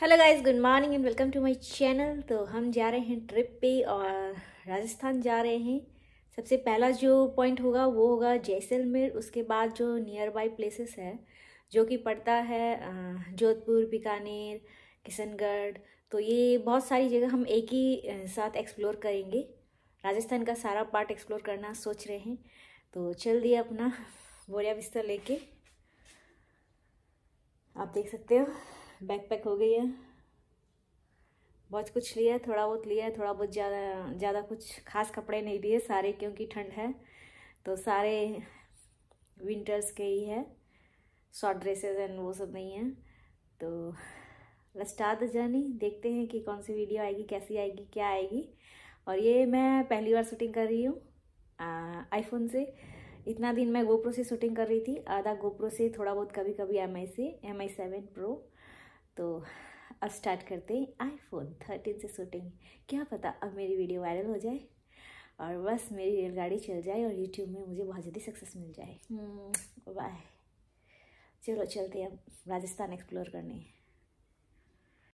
Hello guys good morning and welcome to my channel तो हम जा रहे हैं ट्रिप पे और राजस्थान जा रहे हैं सबसे पहला जो पॉइंट होगा वो होगा जैसलमेर उसके बाद जो नियर बाई प्लेसेस है जो कि पड़ता है जोधपुर बीकानेर किशनगढ़ तो ये बहुत सारी जगह हम एक ही साथ एक्सप्लोर करेंगे राजस्थान का सारा पार्ट एक्सप्लोर करना सोच रहे हैं तो चल दिया अपना बोरिया बिस्तर लेके आप देख सकते हो बैकपैक हो गई है बहुत कुछ लिया है थोड़ा बहुत लिया है थोड़ा बहुत ज़्यादा ज़्यादा कुछ खास कपड़े नहीं लिए सारे क्योंकि ठंड है तो सारे विंटर्स के ही है शॉर्ट ड्रेसेस एंड वो सब नहीं है तो लस्टा द जर्नी देखते हैं कि कौन सी वीडियो आएगी कैसी आएगी क्या आएगी और ये मैं पहली बार शूटिंग कर रही हूँ आईफोन से इतना दिन मैं गोप्रो से शूटिंग कर रही थी आधा गोप्रो से थोड़ा बहुत कभी कभी एम आई से एम आई सेवन प्रो तो अब स्टार्ट करते हैं आईफोन थर्टीन से शूटिंग क्या पता अब मेरी वीडियो वायरल हो जाए और बस मेरी रेलगाड़ी चल जाए और यूट्यूब में मुझे बहुत जल्दी सक्सेस मिल जाए बाय हम्म। चलो चलते हैं अब राजस्थान एक्सप्लोर करने